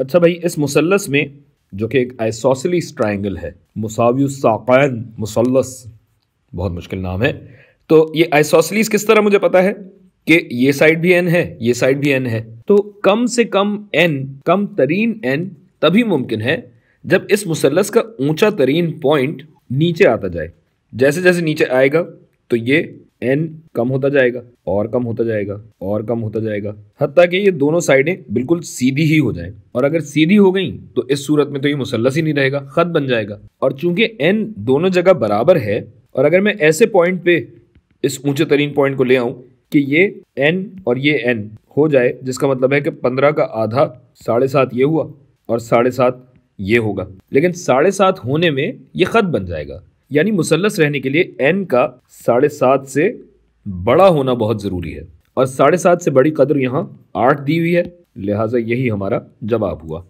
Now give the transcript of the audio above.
अच्छा भाई इस मुसलस में जो कि एक आइसोसलिस ट्राइंगल है मुसावियन मुसलस बहुत मुश्किल नाम है तो ये आइसोसलिस किस तरह मुझे पता है कि ये साइड भी एन है ये साइड भी एन है तो कम से कम एन कम तरीन एन तभी मुमकिन है जब इस मुसलस का ऊंचा तरीन पॉइंट नीचे आता जाए जैसे जैसे नीचे आएगा तो ये एन कम होता जाएगा और कम होता जाएगा और कम होता जाएगा हती कि ये दोनों साइडें बिल्कुल सीधी ही हो जाए और अगर सीधी हो गई तो इस सूरत में तो ये मुसलस ही नहीं रहेगा खत बन जाएगा और चूंकि एन दोनों जगह बराबर है और अगर मैं ऐसे पॉइंट पे इस ऊंचे तरीन पॉइंट को ले आऊं कि ये एन और ये एन हो जाए जिसका मतलब है कि पंद्रह का आधा साढ़े सात ये हुआ और साढ़े सात ये होगा लेकिन साढ़े सात होने में ये खत बन जाएगा यानी मुसलस रहने के लिए एन का साढ़े सात से बड़ा होना बहुत ज़रूरी है और साढ़े सात से बड़ी कदर यहाँ आठ दी हुई है लिहाजा यही हमारा जवाब हुआ